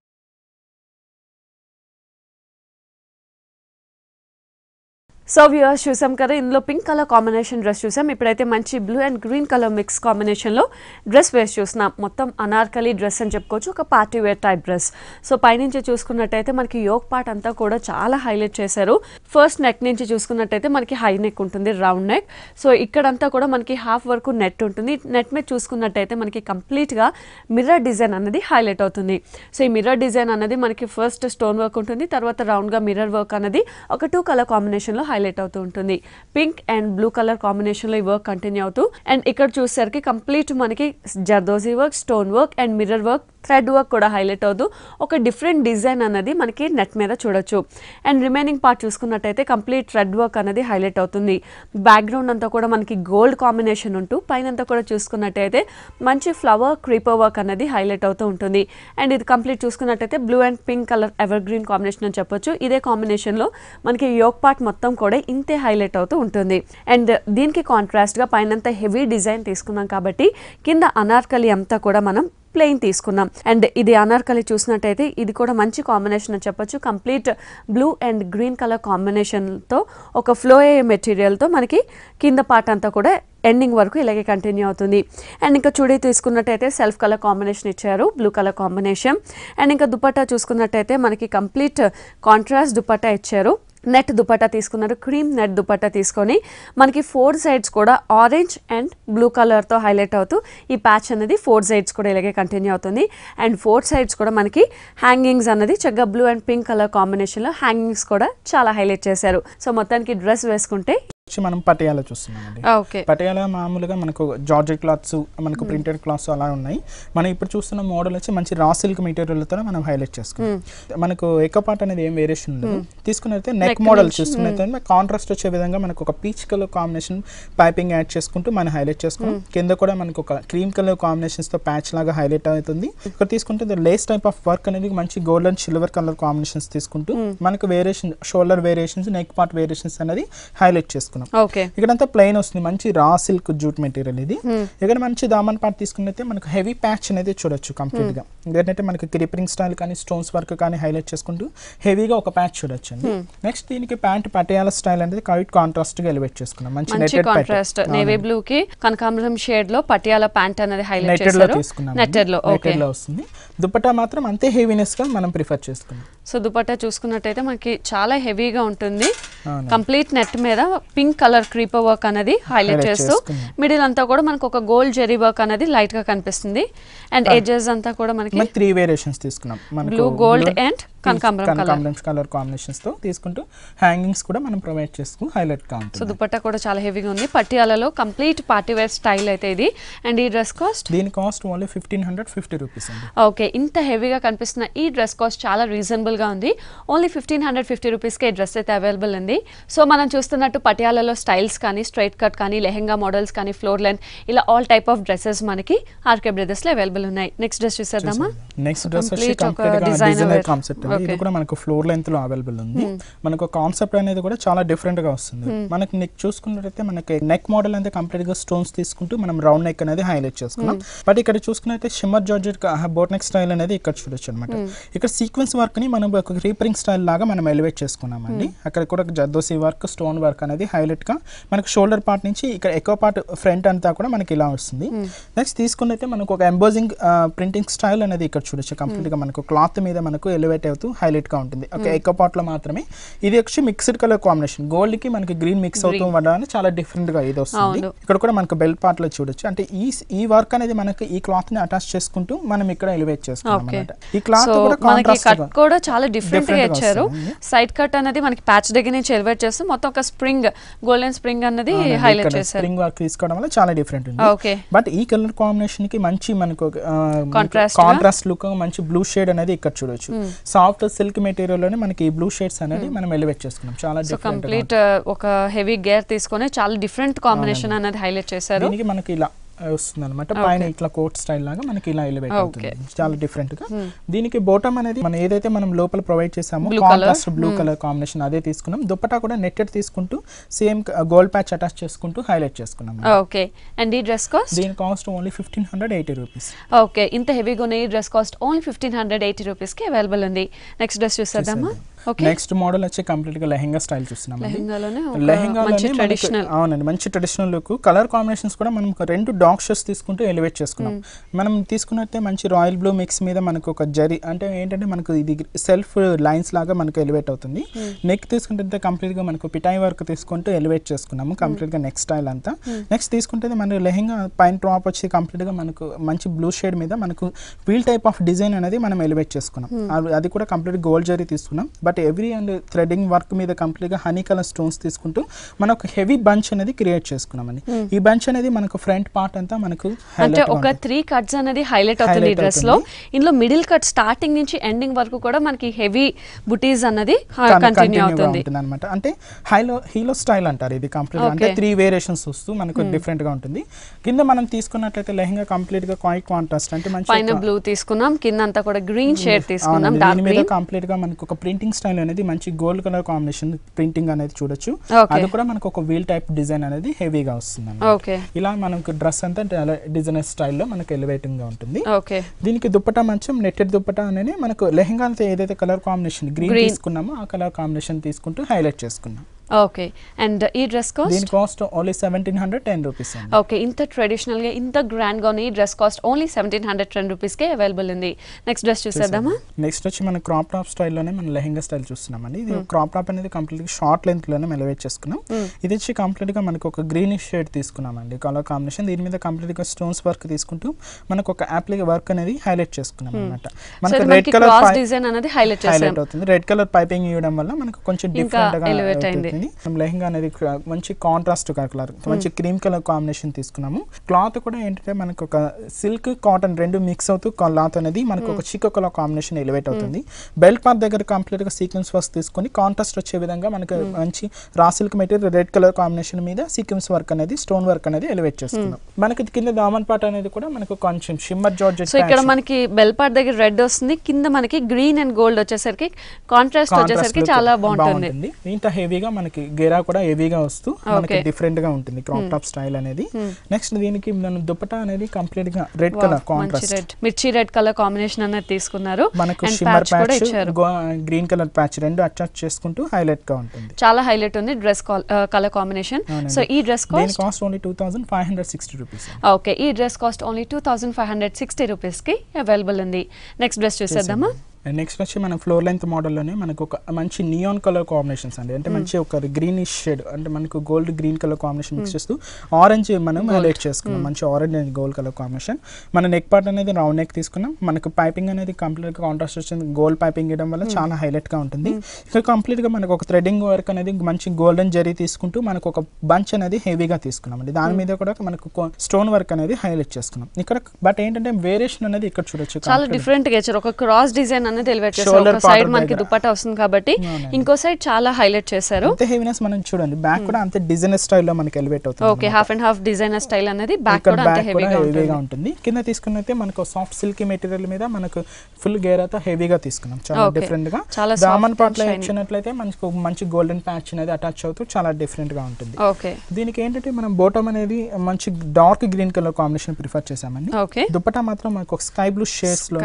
సో వ్యూవర్స్ చూసాం కదా ఇందులో పింక్ కలర్ కాంబినేషన్ డ్రెస్ చూసాం ఇప్పుడైతే మంచి blue and green colour mix కాంబినేషన్లో డ్రెస్ వేసి చూసినాం మొత్తం అనార్కలి డ్రెస్ అని చెప్పుకోవచ్చు ఒక party wear type dress so పైనుంచి చూసుకున్నట్టయితే మనకి యోగ్ పార్ట్ అంతా కూడా చాలా హైలైట్ చేశారు ఫస్ట్ నెక్ నుంచి చూసుకున్నట్టయితే మనకి హై నెక్ ఉంటుంది రౌండ్ నెక్ సో ఇక్కడంతా కూడా మనకి హాఫ్ వరకు నెట్ ఉంటుంది నెట్ మీద చూసుకున్నట్టయితే మనకి కంప్లీట్గా మిర్రర్ డిజైన్ అనేది హైలైట్ అవుతుంది సో ఈ మిర్రర్ డిజైన్ అనేది మనకి ఫస్ట్ స్టోన్ వర్క్ ఉంటుంది తర్వాత రౌండ్గా మిర్రర్ వర్క్ అనేది ఒక టూ కలర్ కాంబినేషన్లో హై హైలైట్ అవుతూ ఉంటుంది pink and blue colour combination లో ఈ వర్క్ కంటిన్యూ అవుతూ అండ్ ఇక్కడ చూసేసరికి కంప్లీట్ మనకి zardozi work stone work and mirror work thread work కూడా హైలైట్ అవ్వదు ఒక డిఫరెంట్ డిజైన్ అనేది మనకి నెట్ మీద చూడొచ్చు అండ్ రిమైనింగ్ పార్ట్ చూసుకున్నట్టయితే కంప్లీట్ థ్రెడ్ వర్క్ అనేది హైలైట్ అవుతుంది బ్యాక్గ్రౌండ్ అంతా కూడా మనకి గోల్డ్ కాంబినేషన్ ఉంటూ పైన కూడా చూసుకున్నట్టయితే మంచి ఫ్లవర్ క్రీపర్ వర్క్ అనేది హైలైట్ అవుతూ ఉంటుంది అండ్ ఇది కంప్లీట్ చూసుకున్నట్టయితే blue and pink colour evergreen combination అని చెప్పొచ్చు ఇదే కాంబినేషన్లో మనకి యోక్ పార్ట్ మొత్తం కూడా ఇంతే హైలైట్ అవుతూ ఉంటుంది అండ్ దీనికి కాంట్రాస్ట్గా పైనంత హెవీ డిజైన్ తీసుకున్నాం కాబట్టి కింద అనార్కలి అంతా కూడా మనం ప్లెయిన్ తీసుకున్నాం అండ్ ఇది అనార్కలి చూసినట్టయితే ఇది కూడా మంచి కాంబినేషన్ అని చెప్పొచ్చు complete blue and green colour కాంబినేషన్తో ఒక ఫ్లో అయ్యే మెటీరియల్తో మనకి కింద పార్ట్ అంతా కూడా ఎండింగ్ వరకు ఇలాగే కంటిన్యూ అవుతుంది అండ్ ఇంకా చూడీ తీసుకున్నట్టయితే సెల్ఫ్ కలర్ కాంబినేషన్ ఇచ్చారు బ్లూ కలర్ కాంబినేషన్ అండ్ ఇంకా దుపట్టా చూసుకున్నట్టయితే మనకి కంప్లీట్ కాంట్రాస్ట్ దుపట్టా ఇచ్చారు నెట్ దుపట్టా తీసుకున్నారు క్రీమ్ నెట్ దుపట్టా తీసుకొని మనకి ఫోర్ సైడ్స్ కూడా ఆరెంజ్ అండ్ బ్లూ కలర్తో హైలైట్ అవుతూ ఈ ప్యాచ్ అనేది ఫోర్ సైడ్స్ కూడా ఇలాగే కంటిన్యూ అవుతుంది అండ్ ఫోర్ సైడ్స్ కూడా మనకి హ్యాంగింగ్స్ అన్నది చక్కగా బ్లూ అండ్ పింక్ కలర్ కాంబినేషన్లో హ్యాంగింగ్స్ కూడా చాలా హైలైట్ చేశారు సో మొత్తానికి డ్రెస్ వేసుకుంటే వచ్చి మనం పటియాలా చూస్తున్నాం పటయాల మామూలుగా మనకు జార్జెట్ క్లాత్స్ మనకు ప్రింటెడ్ క్లాత్స్ అలా ఉన్నాయి మనం ఇప్పుడు చూస్తున్న మోడల్ వచ్చి మంచి రా సిల్క్ మెటీరియల్తో మనం హైలైట్ చేసుకున్నాం మనకు ఎక్కువ పార్ట్ అనేది ఏం వేరియేషన్ ఉండదు తీసుకున్నైతే నెక్ మోడల్ చూసుకున్నైతే కాంట్రాస్ట్ వచ్చే విధంగా మనకు ఒక peach colour combination piping add చేసుకుంటూ మనం హైలైట్ చేసుకుంటాం కింద కూడా మనకు ఒక క్రీమ్ కలర్ కాంబినేషన్స్ తో ప్యాచ్ లాగా హైలైట్ అవుతుంది ఇక్కడ తీసుకుంటే లేస్ టైప్ ఆఫ్ వర్క్ అనేది మంచి gold and silver colour combinations తీసుకుంటూ మనకు variation shoulder variations neck part variations అనేది హైలైట్ చేసుకుంటాం తీసుకున్నాం ఇక్కడంతా ప్లెయిన్ వస్తుంది మంచి రా సిల్క్ జూట్ మెటీరియల్ ఇది hmm. ఇక్కడ మంచి దామన్ పార్ట్ తీసుకున్నైతే మనకు హెవీ ప్యాచ్ అనేది చూడొచ్చు కంప్లీట్ hmm. గా ఎందుకంటే మనకి క్రిపరింగ్ స్టైల్ కానీ స్టోన్స్ వర్క్ కానీ హైలైట్ చేసుకుంటూ హెవీగా ఒక ప్యాచ్ చూడొచ్చు అండి నెక్స్ట్ hmm. దీనికి ప్యాంట్ పటయాల స్టైల్ అనేది కవిట్ కాంట్రాస్ట్ గా ఎలివేట్ చేసుకున్నాం మంచి కాంట్రాస్ట్ నేవీ బ్లూ కి కనకాంబరం షేడ్ లో పటియాల ప్యాంట్ అనేది హైలైట్ నెటెడ్ లో తీసుకున్నాం లో నెటెడ్ లో వస్తుంది దుపట్టా మాత్రం అంతే హెవీనెస్ గా మనం ప్రిఫర్ చేసుకున్నాం సో దుపట్టా చూసుకున్నట్టయితే మనకి చాలా హెవీగా ఉంటుంది కంప్లీట్ నెట్ మీద pink pink colour creeper work అనేది హైలైట్ చేస్తూ మిడిల్ అంతా కూడా మనకు ఒక గోల్డ్ జెరీ వర్క్ అనేది లైట్ గా కనిపిస్తుంది అండ్ ఎడ్జెస్ అంతా కూడా మనకి త్రీ వేరియేషన్స్ తీసుకున్నాం బ్లూ గోల్డ్ అండ్ కనకాంబరం కలర్ కాంబినేషన్స్ తో తీసుకుంటూ హ్యాంగింగ్స్ కూడా మనం ప్రొవైడ్ చేసుకుని హైలైట్ గా సో దుపట్టా కూడా చాలా హెవీగా ఉంది పట్టియాలలో కంప్లీట్ పార్టీ వేర్ స్టైల్ అయితే ఇది అండ్ ఈ డ్రెస్ కాస్ట్ దీని cost only fifteen hundred fifty rupees okay ఇంత హెవీగా కనిపిస్తున్న ఈ డ్రెస్ కాస్ట్ చాలా రీజనబుల్ గా ఉంది only fifteen hundred fifty rupees కి డ్రెస్ అయితే అవైలబుల్ ఉంది సో మనం చూస్తున్నట్టు పటియాలలో స్టైల్స్ కానీ స్ట్రైట్ కట్ కానీ లెహెంగా మోడల్స్ కానీ ఫ్లోర్ లైన్ ఇలా ఆల్ టైప్ ఆఫ్ డ్రెస్సెస్ మనకి ఆర్కే బ్రదర్స్ లో అవైలబుల్ ఉన్నాయి నెక్స్ట్ డ్రెస్ చూసేద్దామా నెక్స్ట్ డ్రెస్ డిజైనర్ కాన్సెప్ట్ ఉంటుంది ఇది కూడా మనకు ఫ్లోర్ లెంత్ లో అవైలబుల్ ఉంది hmm. మనకు కాన్సెప్ట్ అనేది కూడా చాలా డిఫరెంట్ గా వస్తుంది hmm. మనకి నెక్ చూసుకున్నట్టయితే మనకి నెక్ మోడల్ అంతా కంప్లీట్ గా స్టోన్స్ తీసుకుంటూ మనం రౌండ్ నెక్ అనేది హైలైట్ చేసుకున్నాం బట్ hmm. ఇక్కడ చూసుకున్నట్టు shimmer georgette boat neck style అనేది ఇక్కడ చూడొచ్చు అనమాట ఇక్కడ సీక్వెన్స్ వర్క్ ని మనం ఒక రీపరింగ్ స్టైల్ లాగా మనం ఎలివేట్ చేసుకున్నామండి అక్కడ కూడా జద్దోసి వర్క్ స్టోన్ వర్క్ అనేది హైలైట్ గా మనకు షోల్డర్ పార్ట్ నుంచి ఇక్కడ ఎక్కువ పార్ట్ ఫ్రంట్ అంతా కూడా మనకి ఇలా వస్తుంది నెక్స్ట్ తీసుకున్నైతే మనకు ఒక ఎంబోజింగ్ ప్రింటింగ్ స్టైల్ అనేది ఇక్కడ చూడొచ్చు కంప్లీట్ గా మనకు క్లాత్ మీద మనకు ఎలివేట్ అవుతూ మీకు హైలైట్గా ఉంటుంది ఓకే hmm. ఎక్కువ పాటలో మాత్రమే ఇది వచ్చి మిక్స్డ్ కలర్ కాంబినేషన్ గోల్డ్కి మనకి గ్రీన్ మిక్స్ అవుతూ ఉండడం చాలా డిఫరెంట్గా ఇది వస్తుంది ఇక్కడ కూడా మనకు బెల్ట్ లో చూడొచ్చు అంటే ఈ ఈ వర్క్ అనేది మనకి ఈ క్లాత్ ని అటాచ్ చేసుకుంటూ మనం ఇక్కడ ఎలివేట్ చేసుకుంటాం ఈ క్లాత్ కూడా చాలా డిఫరెంట్ గా ఇచ్చారు సైడ్ కట్ అనేది మనకి ప్యాచ్ దగ్గర నుంచి ఎలివేట్ చేస్తూ మొత్తం ఒక స్ప్రింగ్ గోల్డెన్ స్ప్రింగ్ అనేది హైలైట్ చేశారు స్ప్రింగ్ వర్క్ తీసుకోవడం వల్ల చాలా డిఫరెంట్ ఉంది బట్ ఈ కలర్ కాంబినేషన్ కి మంచి మనకు కాంట్రాస్ట్ లుక్ మంచి బ్లూ షేడ్ అనేది ఇక్కడ చూడొచ్చు so hmm. Soft silk material లో మనకి ఈ బ్లూ షేడ్స్ అనేది hmm. మనం ఎలివేట్ చేసుకున్నాం చాలా కంప్లీట్ uh, ఒక హెవీ గేర్ తీసుకొని చాలా డిఫరెంట్ కాంబినేషన్ అనేది హైలైట్ చేశారు దీనికి మనకి ఇలా వస్తుంది అనమాట పైన ఇట్లా కోట్ స్టైల్ లాగా మనకి ఇలా ఎలివేట్ అవుతుంది చాలా డిఫరెంట్ hmm. గా hmm. దీనికి బోటమ్ అనేది మనం ఏదైతే మనం లోపల ప్రొవైడ్ చేసామో కాంట్రాస్ట్ బ్లూ కలర్ కాంబినేషన్ అదే తీసుకున్నాం దుప్పటా కూడా నెట్టెడ్ తీసుకుంటూ సేమ్ గోల్డ్ ప్యాచ్ అటాచ్ చేసుకుంటూ హైలైట్ చేసుకున్నాం ఓకే అండ్ ఈ డ్రెస్ కాస్ట్ దీని cost only fifteen hundred eighty rupees okay ఇంత హెవీగా ఉన్న ఈ dress cost only fifteen hundred eighty rupees కి అవైలబుల్ ఉంది నెక్స్ట్ డ్రెస్ చూసేద్దామా నెక్స్ట్ మోడల్ వచ్చి కంప్లీట్ గా లెహెంగా స్టైల్ చూస్తున్నాం లెహెంగా అవునండి మంచి ట్రెడిషనల్ లుక్ కలర్ కాంబినేషన్స్ కూడా మనం రెండు డాక్ షర్ట్స్ తీసుకుంటూ ఎలివేట్ చేసుకున్నాం hmm. మనం తీసుకున్నట్టే మంచి రాయల్ బ్లూ మిక్స్ మీద మనకు ఒక జరి అంటే ఏంటంటే మనకు ఇది సెల్ఫ్ లైన్స్ లాగా మనకు ఎలివేట్ అవుతుంది నెక్ తీసుకుంటే కంప్లీట్ గా మనకు పిటాయి వర్క్ తీసుకుంటూ ఎలివేట్ చేసుకున్నాము కంప్లీట్ hmm. గా నెక్స్ట్ స్టైల్ అంతా నెక్స్ట్ hmm. తీసుకుంటే మన లెహెంగా పైన టాప్ వచ్చి కంప్లీట్ గా మనకు మంచి బ్లూ షేడ్ మీద మనకు వీల్ టైప్ ఆఫ్ డిజైన్ అనేది మనం ఎలివేట్ చేసుకున్నాం అది కూడా కంప్లీట్ గోల్డ్ జరీ తీసుకున్నాం బట్ అనమాట ఎవ్రీ అండ్ థ్రెడ్డింగ్ వర్క్ మీద కంప్లీట్గా హనీ కలర్ స్టోన్స్ తీసుకుంటూ మనకు హెవీ బంచ్ అనేది క్రియేట్ చేసుకున్నామండి hmm. ఈ బంచ్ అనేది మనకు ఫ్రంట్ పార్ట్ అంతా మనకు అంటే ఒక త్రీ కట్స్ అనేది హైలైట్ అవుతుంది డ్రెస్ లో ఇందులో మిడిల్ కట్ స్టార్టింగ్ నుంచి ఎండింగ్ వరకు కూడా మనకి హెవీ బుటీస్ అనేది అనమాట అంటే హైలో హీలో స్టైల్ అంటారు ఇది కంప్లీట్ అంటే త్రీ వేరియేషన్స్ వస్తూ మనకు డిఫరెంట్ hmm. గా ఉంటుంది కింద మనం తీసుకున్నట్లయితే లెహంగా కంప్లీట్ గా కాయి కాంట్రాస్ట్ అంటే మంచి పైన బ్లూ తీసుకున్నాం కింద అంతా కూడా గ్రీన్ షేడ్ hmm. తీసుకున్నాం దాని మీద కంప్లీట్ గా మనకు ఒక ప్రింటింగ్ స్టైల్ అనేది మంచి గోల్డ్ కలర్ కాంబినేషన్ ప్రింటింగ్ అనేది చూడొచ్చు అది కూడా మనకు ఒక వీల్ టైప్ డిజైన్ అనేది హెవీగా వస్తుంది ఇలా మనకు డ్రెస్ అంతా డిజైనర్ స్టైల్లో మనకు ఎలివేటింగ్ గా ఉంటుంది దీనికి దుప్పటా మంచం నెట్టెడ్ దుప్పటా అనేది మనకు లెహంగా ఏదైతే కలర్ కాంబినేషన్ గ్రీన్ తీసుకున్నామో ఆ కలర్ కాంబినేషన్ తీసుకుంటూ హైలైట్ చేసుకున్నాం ఓకే అండ్ ఈ డ్రెస్ కాస్ట్ దీని కాస్ట్ ఓన్లీ 1710 రూపీస్ అండి ఓకే ఇంత ట్రెడిషనల్ గా ఇంత గ్రాండ్ గా ఈ డ్రెస్ కాస్ట్ ఓన్లీ 1710 రూపీస్ కే అవైలబుల్ ఉంది నెక్స్ట్ డ్రెస్ చూసేద్దామా నెక్స్ట్ వచ్చి మన క్రాప్ టాప్ స్టైల్ లోనే మన లెహెంగా స్టైల్ చూస్తున్నామండి ఇది క్రాప్ టాప్ అనేది కంప్లీట్ గా షార్ట్ లెంగ్త్ లోనే ఎలివేట్ చేసుకున్నాం ఇది వచ్చి కంప్లీట్ గా మనకు ఒక గ్రీనిష్ షేడ్ తీసుకున్నామండి కలర్ కాంబినేషన్ దీని మీద కంప్లీట్ గా స్టోన్స్ వర్క్ తీసుకుంటూ మనకు ఒక యాప్లిక్ వర్క్ అనేది హైలైట్ చేసుకున్నాం అన్నమాట మనకు రెడ్ కలర్ డిజైన్ అనేది హైలైట్ అవుతుంది రెడ్ కలర్ పైపింగ్ ఇవ్వడం వల్ల మనకు కొంచెం డిఫరెంట్ గా ఎలివేట్ అయింది వచ్చింది మనం లెహంగా అనేది మంచి కాంట్రాస్ట్ కలర్ మంచి క్రీమ్ కలర్ కాంబినేషన్ తీసుకున్నాము క్లాత్ కూడా ఏంటంటే మనకు ఒక సిల్క్ కాటన్ రెండు మిక్స్ అవుతూ క్లాత్ అనేది మనకు ఒక చిక్క కలర్ కాంబినేషన్ ఎలివేట్ అవుతుంది బెల్ట్ పార్ట్ దగ్గర కంప్లీట్ గా సీక్వెన్స్ వర్క్ తీసుకొని కాంట్రాస్ట్ వచ్చే విధంగా మనకు మంచి raw silk material red colour combination మీద సీక్వెన్స్ వర్క్ అనేది స్టోన్ వర్క్ అనేది ఎలివేట్ చేస్తున్నాం మనకి కింద దామన్ పార్ట్ అనేది కూడా మనకు కొంచెం షిమ్మర్ జార్జ్ ఇక్కడ మనకి బెల్ పార్ట్ దగ్గర రెడ్ వస్తుంది కింద మనకి గ్రీన్ అండ్ గోల్డ్ వచ్చేసరికి కాంట్రాస్ట్ వచ్చేసరికి చాలా బాగుంటుంది ఇంత హెవీగా మన మనకి గేరా కూడా హెవీగా వస్తూ మనకి డిఫరెంట్ గా ఉంటుంది క్రాప్ టాప్ స్టైల్ అనేది నెక్స్ట్ hmm. దీనికి మనం దుపట్టా అనేది కంప్లీట్ గా రెడ్ కలర్ కాంట్రాస్ట్ మిర్చి రెడ్ కలర్ కాంబినేషన్ అనేది తీసుకున్నారు మనకు shimmer patch green colour patch రెండు అటాచ్ చేసుకుంటూ హైలైట్ గా ఉంటుంది చాలా హైలైట్ ఉంది డ్రెస్ కలర్ కాంబినేషన్ సో ఈ dress cost cost only two thousand five hundred sixty rupees okay ఈ dress cost only two thousand five hundred sixty కి available ఉంది నెక్స్ట్ డ్రెస్ చూసేద్దామా అండ్ నెక్స్ట్ వచ్చి మన ఫ్లోర్ లెంత్ మోడల్లోనే మనకు ఒక మంచి నియోన్ కలర్ కాంబినేషన్స్ అండి అంటే మంచి ఒక గ్రీనిష్ షేడ్ అంటే మనకు gold green colour combination mix చేస్తూ ఆరెంజ్ మనం హైలైట్ చేసుకున్నాం మంచి orange and gold colour combination మన నెక్ పార్ట్ అనేది రౌండ్ నెక్ తీసుకున్నాం మనకు పైపింగ్ అనేది కంప్లీట్గా కాంట్రాస్ట్ వచ్చింది గోల్డ్ పైపింగ్ ఇవ్వడం వల్ల చాలా హైలైట్గా ఉంటుంది ఇక్కడ కంప్లీట్గా మనకు ఒక థ్రెడ్డింగ్ వర్క్ అనేది మంచి గోల్డెన్ జరీ తీసుకుంటూ మనకు ఒక బంచ్ అనేది హెవీగా తీసుకున్నాం అండి దాని hmm. మీద కూడా మనకు స్టోన్ వర్క్ అనేది హైలైట్ చేసుకున్నాం ఇక్కడ బట్ ఏంటంటే వేరియేషన్ అనేది ఇక్కడ చూడొచ్చు చాలా డిఫరెంట్ ఒక క్రాస్ డిజైన్ అనేది ఎలివేట్ ఒక సైడ్ మనకి దుపట్టా వస్తుంది కాబట్టి ఇంకో సైడ్ చాలా హైలైట్ చేశారు అంతే హెవీనెస్ మనం చూడండి బ్యాక్ కూడా అంతే డిజైనర్ స్టైల్ లో మనకి ఎలివేట్ అవుతుంది okay half and half designer style అనేది బ్యాక్ కూడా అంతే హెవీగా ఉంటుంది కింద తీసుకున్నైతే మనకు సాఫ్ట్ సిల్క్ మెటీరియల్ మీద మనకు ఫుల్ గేరాతో హెవీగా తీసుకున్నాం చాలా డిఫరెంట్ గా చాలా దామన్ పాట్లో ఇచ్చినట్లయితే మనకు మంచి గోల్డెన్ ప్యాచ్ అనేది అటాచ్ అవుతూ చాలా డిఫరెంట్ గా ఉంటుంది ఓకే దీనికి ఏంటంటే మనం బోటమ్ అనేది మంచి dark green colour combination prefer చేసామండి దుపట్టా మాత్రం మనకు స్కై బ్లూ షేడ్స్ లో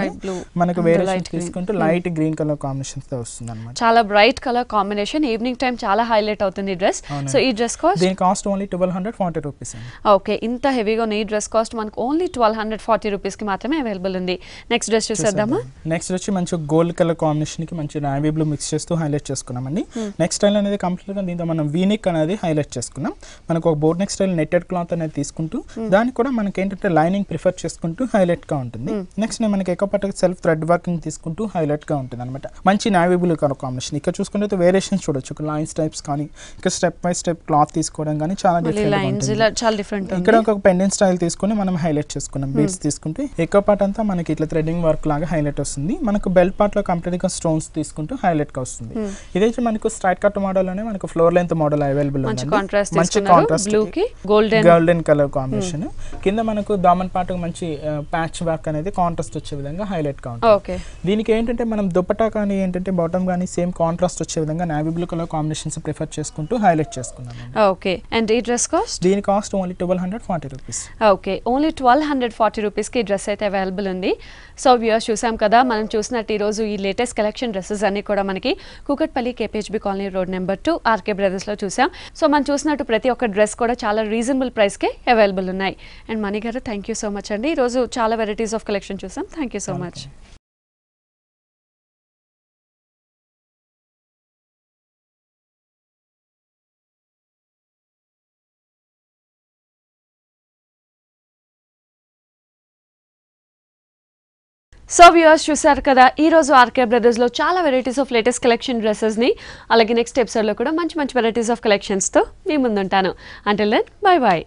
మనకు వేరే తీసుకుంటే లైట్ గ్రీన్ కలర్ కాంబినేషన్ తో వస్తుంది అనమాట చాలా bright colour combination evening time చాలా హైలైట్ అవుతుంది డ్రెస్ సో ఈ డ్రెస్ కాస్ట్ దీని cost only twelve hundred forty rupees okay ఇంత హెవీగా ఉన్న ఈ డ్రెస్ కాస్ట్ మనకు only twelve hundred forty rupees కి మాత్రమే అవైలబుల్ ఉంది నెక్స్ట్ డ్రెస్ చూసేద్దామా నెక్స్ట్ వచ్చి మంచి గోల్డ్ కలర్ కాంబినేషన్ కి మంచి నావీ బ్లూ మిక్స్ చేస్తూ హైలైట్ చేసుకున్నామండి నెక్స్ట్ స్టైల్ అనేది కంప్లీట్ గా దీంతో మనం వీనిక్ అనేది హైలైట్ చేసుకున్నాం మనకు ఒక board neck style netted cloth అనేది తీసుకుంటూ దానికి కూడా మనకి ఏంటంటే లైనింగ్ ప్రిఫర్ చేసుకుంటూ హైలైట్ గా ఉంటుంది నెక్స్ట్ మనకి ఎక్కువ పట్టుకు సెల్ఫ్ థ్రెడ్ వర్కింగ్ తీసుకుంటూ టు హైలైట్గా ఉంటుంది అనమాట మంచి నావిబుల్ కలర్ కాంబినేషన్ ఇక్కడ చూసుకుంటే వేరియేషన్స్ చూడొచ్చు లైన్స్ టైప్స్ కానీ ఇక్కడ స్టెప్ బై స్టెప్ క్లాత్ తీసుకోవడం కానీ చాలా డిఫరెంట్ ఇక్కడ ఒక పెండెంట్ స్టైల్ తీసుకుని మనం హైలైట్ చేసుకున్నాం బీడ్స్ తీసుకుంటే ఎక్కువ పార్ట్ అంతా మనకి ఇట్లా థ్రెడింగ్ వర్క్ లాగా హైలైట్ వస్తుంది మనకు బెల్ట్ పార్ట్ లో కంప్లీట్ గా స్టోన్స్ తీసుకుంటూ హైలైట్ గా వస్తుంది ఇదైతే మనకు స్ట్రైట్ కట్ మోడల్ అనే మనకు ఫ్లోర్ లెంత్ మోడల్ అవైలబుల్ మంచి contrast golden golden colour combination కింద మనకు దామన్ పార్ట్ మంచి ప్యాచ్ వర్క్ అనేది కాంట్రాస్ట్ వచ్చే విధంగా హైలైట్ గా ఉంటుంది దీనికి ఏంటంటే మనం దుపటా కానీ ఏంటంటే బాటమ్ కానీ సేమ్ కాంట్రాస్ట్ వచ్చే విధంగా navy blue colour combinations prefer చేసుకుంటూ హైలైట్ చేసుకున్నాం ఓకే అండ్ ఈ డ్రెస్ కాస్ట్ దీని cost only twelve hundred forty rupees okay only twelve hundred forty రూపీస్కి డ్రెస్ అయితే అవైలబుల్ ఉంది సో వ్యూస్ చూసాం కదా మనం చూసినట్టు ఈరోజు ఈ లేటెస్ట్ కలెక్షన్ డ్రెస్సెస్ అన్ని కూడా మనకి Kukatpally KPHB colony road number two RK బ్రదర్స్లో చూసాం సో మనం చూసినట్టు ప్రతి ఒక్క డ్రెస్ కూడా చాలా రీజనబుల్ ప్రైస్కే అవైలబుల్ ఉన్నాయి and Mani garu thank you so much అండి ఈరోజు చాలా వెరైటీస్ ఆఫ్ కలెక్షన్ చూసాం thank you so much so viewers చూసారు కదా ఈరోజు ఆర్కే బ్రదర్స్లో చాలా వెరైటీస్ ఆఫ్ లేటెస్ట్ కలెక్షన్ డ్రెస్సెస్ని అలాగే నెక్స్ట్ ఎపిసోడ్లో కూడా మంచి మంచి వెరైటీస్ ఆఫ్ కలెక్షన్స్తో మీ ముందుంటాను అంటే దెన్ బాయ్ బాయ్